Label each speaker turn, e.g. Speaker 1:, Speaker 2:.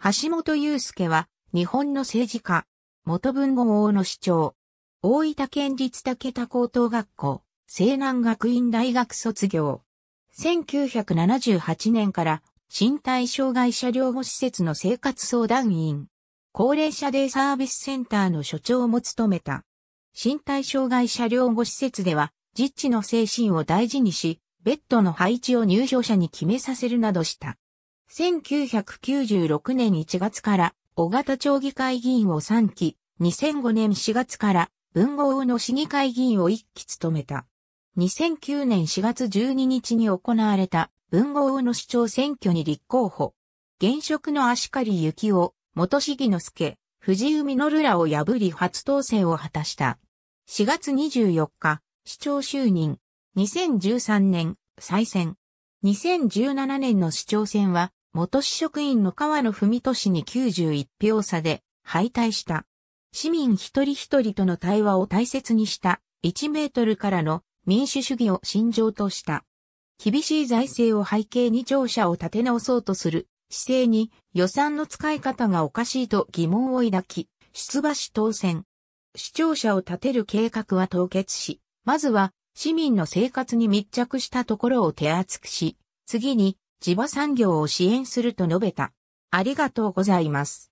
Speaker 1: 橋本
Speaker 2: 祐介は、日本の政治家、元文豪王の市長、大分県立竹田高等学校、西南学院大学卒業。1978年から、身体障害者療護施設の生活相談員、高齢者デイサービスセンターの所長も務めた。身体障害者療護施設では、実地の精神を大事にし、ベッドの配置を入所者に決めさせるなどした。1996年1月から、小型町議会議員を3期、2005年4月から、文豪の野市議会議員を1期務めた。2009年4月12日に行われた、文豪の野市長選挙に立候補。現職の足利幸男、元市議の助、藤井実らを破り初当選を果たした。4月24日、市長就任。2013年、再選。2017年の市長選は、元市職員の河野文俊に91票差で敗退した。市民一人一人との対話を大切にした1メートルからの民主主義を信条とした。厳しい財政を背景に庁舎を立て直そうとする姿勢に予算の使い方がおかしいと疑問を抱き、出馬し当選。市庁舎を建てる計画は凍結し、まずは市民の生活に密着したところを手厚くし、次に地場産業を支援すると述べた。ありがとうございま
Speaker 1: す。